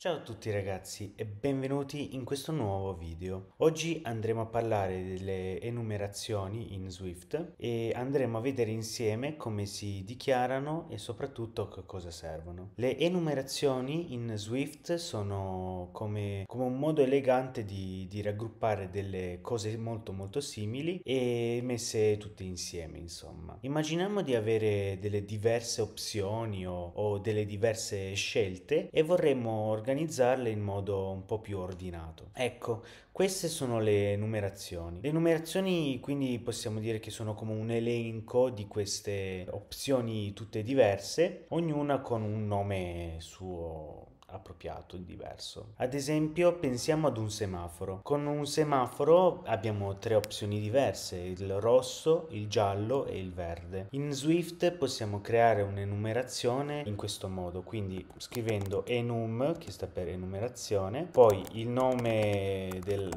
Ciao a tutti ragazzi e benvenuti in questo nuovo video. Oggi andremo a parlare delle enumerazioni in Swift e andremo a vedere insieme come si dichiarano e soprattutto a cosa servono. Le enumerazioni in Swift sono come, come un modo elegante di, di, raggruppare delle cose molto molto simili e messe tutte insieme insomma. Immaginiamo di avere delle diverse opzioni o, o delle diverse scelte e vorremmo organizzare organizzarle in modo un po' più ordinato. Ecco, queste sono le numerazioni. Le numerazioni quindi possiamo dire che sono come un elenco di queste opzioni tutte diverse, ognuna con un nome suo appropriato, diverso. Ad esempio, pensiamo ad un semaforo. Con un semaforo abbiamo tre opzioni diverse, il rosso, il giallo e il verde. In Swift possiamo creare un'enumerazione in questo modo, quindi scrivendo enum, che sta per enumerazione, poi il nome del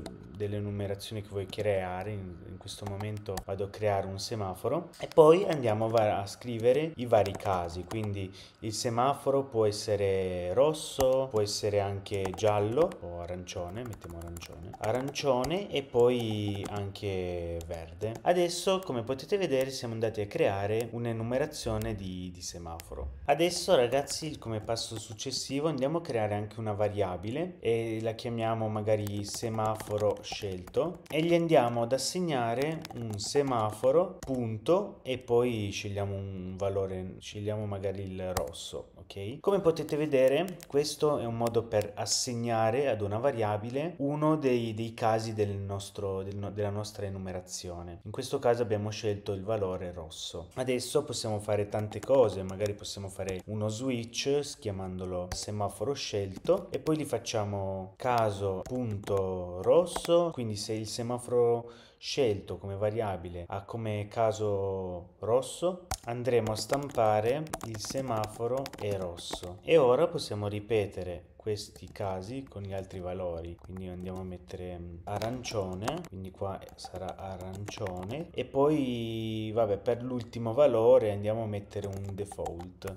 delle numerazioni che vuoi creare, in, in questo momento vado a creare un semaforo e poi andiamo a, a scrivere i vari casi, quindi il semaforo può essere rosso, può essere anche giallo o arancione, mettiamo arancione, arancione e poi anche verde. Adesso come potete vedere siamo andati a creare un'enumerazione di, di semaforo. Adesso ragazzi come passo successivo andiamo a creare anche una variabile e la chiamiamo magari semaforo scelto e gli andiamo ad assegnare un semaforo punto e poi scegliamo un valore scegliamo magari il rosso ok come potete vedere questo è un modo per assegnare ad una variabile uno dei, dei casi del nostro, del no, della nostra enumerazione in questo caso abbiamo scelto il valore rosso adesso possiamo fare tante cose magari possiamo fare uno switch chiamandolo semaforo scelto e poi gli facciamo caso punto rosso quindi se il semaforo scelto come variabile ha come caso rosso, andremo a stampare il semaforo è rosso. E ora possiamo ripetere questi casi con gli altri valori quindi andiamo a mettere mm, arancione quindi qua sarà arancione e poi vabbè per l'ultimo valore andiamo a mettere un default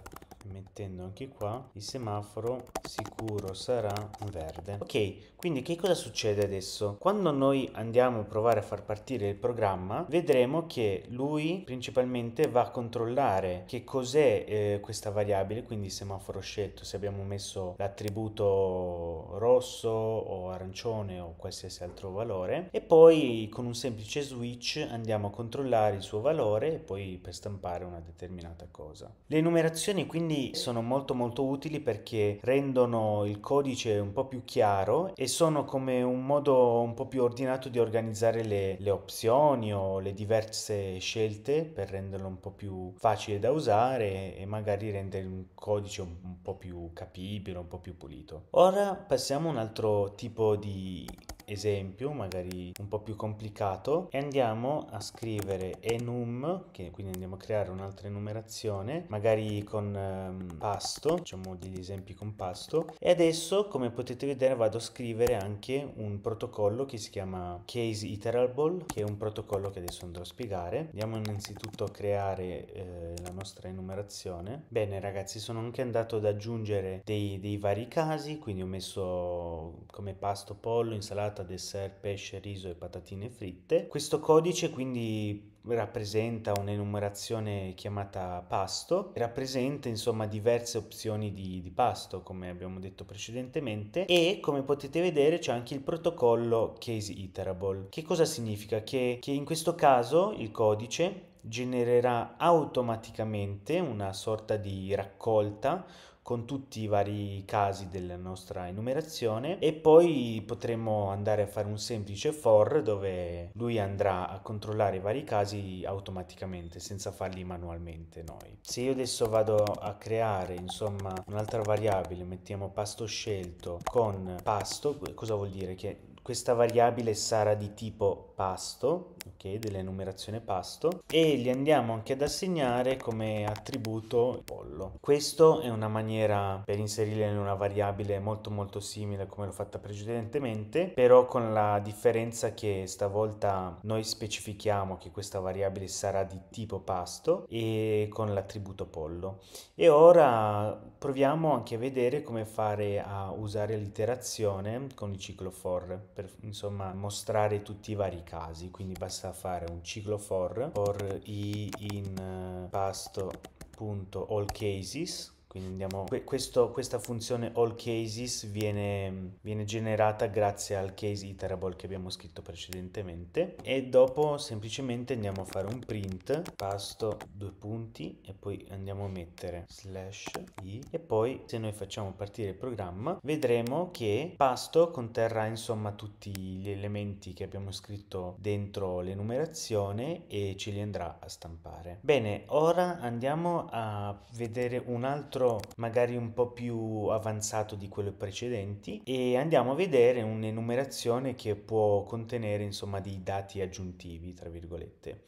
mettendo anche qua il semaforo sicuro sarà verde ok quindi che cosa succede adesso quando noi andiamo a provare a far partire il programma vedremo che lui principalmente va a controllare che cos'è eh, questa variabile quindi il semaforo scelto se abbiamo messo l'attributo rosso o arancione o qualsiasi altro valore e poi con un semplice switch andiamo a controllare il suo valore e poi per stampare una determinata cosa le numerazioni quindi sono molto molto utili perché rendono il codice un po' più chiaro e sono come un modo un po' più ordinato di organizzare le, le opzioni o le diverse scelte per renderlo un po' più facile da usare e magari rendere un codice un, un po' più capibile, un po' più pulito. Ora passiamo a un altro tipo di esempio magari un po' più complicato e andiamo a scrivere enum che quindi andiamo a creare un'altra enumerazione magari con ehm, pasto facciamo degli esempi con pasto e adesso come potete vedere vado a scrivere anche un protocollo che si chiama case iterable che è un protocollo che adesso andrò a spiegare andiamo innanzitutto a creare eh, la nostra enumerazione bene ragazzi sono anche andato ad aggiungere dei, dei vari casi quindi ho messo come pasto pollo insalata insalata, dessert, pesce, riso e patatine fritte. Questo codice quindi rappresenta un'enumerazione chiamata pasto, rappresenta insomma diverse opzioni di, di, pasto come abbiamo detto precedentemente e come potete vedere c'è anche il protocollo case iterable. Che cosa significa? Che, che in questo caso il codice genererà automaticamente una sorta di raccolta con tutti i vari casi della nostra enumerazione e poi potremo andare a fare un semplice for dove lui andrà a controllare i vari casi automaticamente senza farli manualmente noi. Se io adesso vado a creare insomma un'altra variabile, mettiamo pasto scelto con pasto, cosa vuol dire? Che questa variabile sarà di tipo pasto, ok, dell'enumerazione pasto, e gli andiamo anche ad assegnare come attributo pollo. Questo è una maniera per inserirla in una variabile molto molto simile come l'ho fatta precedentemente, però con la differenza che stavolta noi specifichiamo che questa variabile sarà di tipo pasto e con l'attributo pollo. E ora proviamo anche a vedere come fare a usare l'iterazione con il ciclo for per insomma, mostrare tutti i vari casi, quindi basta fare un ciclo for, for i in eh, pasto punto all cases quindi andiamo... Questo, questa funzione all cases viene, viene, generata grazie al case iterable che abbiamo scritto precedentemente e dopo semplicemente andiamo a fare un print, pasto due punti e poi andiamo a mettere slash i e poi se noi facciamo partire il programma vedremo che pasto conterrà insomma tutti gli elementi che abbiamo scritto dentro l'enumerazione e ce li andrà a stampare. Bene, ora andiamo a vedere un altro quadro magari un po' più avanzato di quello precedenti e andiamo a vedere un'enumerazione che può contenere insomma dei dati aggiuntivi tra virgolette.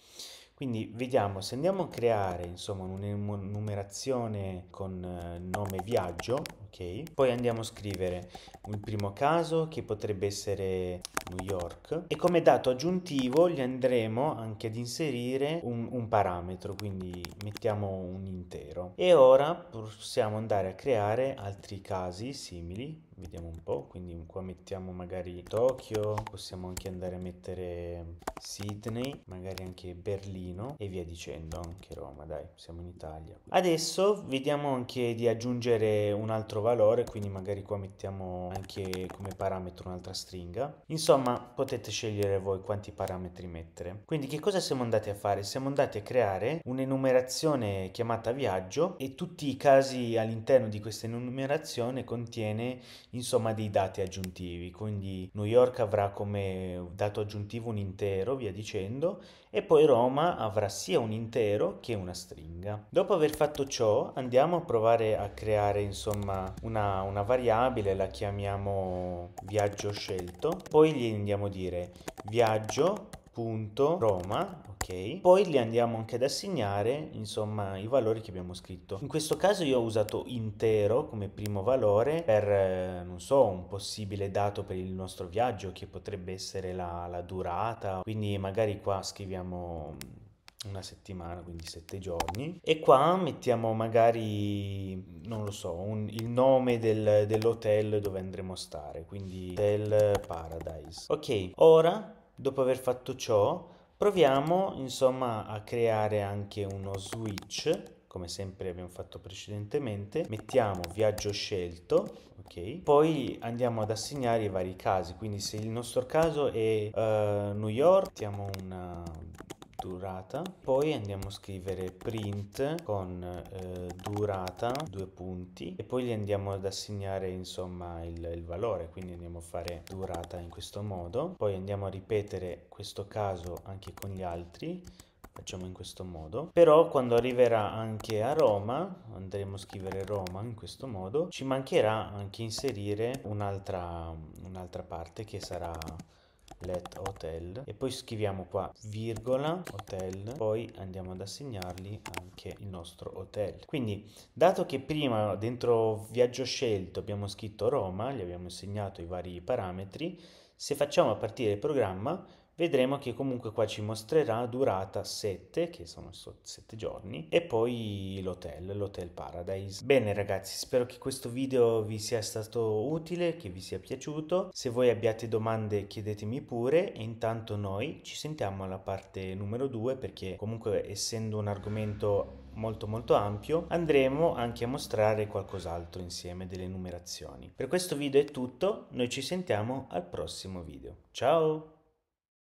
Quindi vediamo se andiamo a creare insomma un'enumerazione con eh, nome viaggio, ok? Poi andiamo a scrivere il primo caso che potrebbe essere New York e come dato aggiuntivo gli andremo anche ad inserire un, un parametro, quindi mettiamo un intero. E ora possiamo andare a creare altri casi simili, vediamo un po', quindi qua mettiamo magari Tokyo, possiamo anche andare a mettere Sydney, magari anche Berlino e via dicendo, anche Roma, dai, siamo in Italia. Adesso vediamo anche di aggiungere un altro valore, quindi magari qua mettiamo anche come parametro un'altra stringa. Insomma, Insomma, potete scegliere voi quanti parametri mettere. Quindi che cosa siamo andati a fare? Siamo andati a creare un'enumerazione chiamata viaggio e tutti i casi all'interno di questa enumerazione contiene insomma dei dati aggiuntivi. Quindi New York avrà come dato aggiuntivo un intero, via dicendo, e poi Roma avrà sia un intero che una stringa. Dopo aver fatto ciò andiamo a provare a creare insomma una, una variabile, la chiamiamo viaggio scelto, poi gli andiamo a dire Roma ok? Poi li andiamo anche ad assegnare, insomma, i valori che abbiamo scritto. In questo caso io ho usato intero come primo valore per, eh, non so, un possibile dato per il nostro viaggio che potrebbe essere la, la durata, quindi magari qua scriviamo una settimana, quindi sette giorni. E qua mettiamo magari, non lo so, un, il nome del, dell'hotel dove andremo a stare, quindi Hotel Paradise. Ok, ora, dopo aver fatto ciò, proviamo insomma a creare anche uno switch come sempre abbiamo fatto precedentemente, mettiamo viaggio scelto, ok? Poi andiamo ad assegnare i vari casi, quindi se il nostro caso è uh, New York, mettiamo una durata poi andiamo a scrivere print con eh, durata due punti e poi gli andiamo ad assegnare insomma il, il valore quindi andiamo a fare durata in questo modo poi andiamo a ripetere questo caso anche con gli altri facciamo in questo modo però quando arriverà anche a Roma andremo a scrivere Roma in questo modo ci mancherà anche inserire un'altra un parte che sarà let hotel e poi scriviamo qua virgola hotel poi andiamo ad assegnargli anche il nostro hotel quindi dato che prima dentro viaggio scelto abbiamo scritto Roma gli abbiamo assegnato i vari parametri se facciamo partire il programma vedremo che comunque qua ci mostrerà durata 7 che sono 7 giorni e poi l'hotel l'hotel paradise bene ragazzi spero che questo video vi sia stato utile che vi sia piaciuto se voi abbiate domande chiedetemi pure e intanto noi ci sentiamo alla parte numero 2 perché comunque essendo un argomento molto molto ampio andremo anche a mostrare qualcos'altro insieme delle numerazioni per questo video è tutto noi ci sentiamo al prossimo video ciao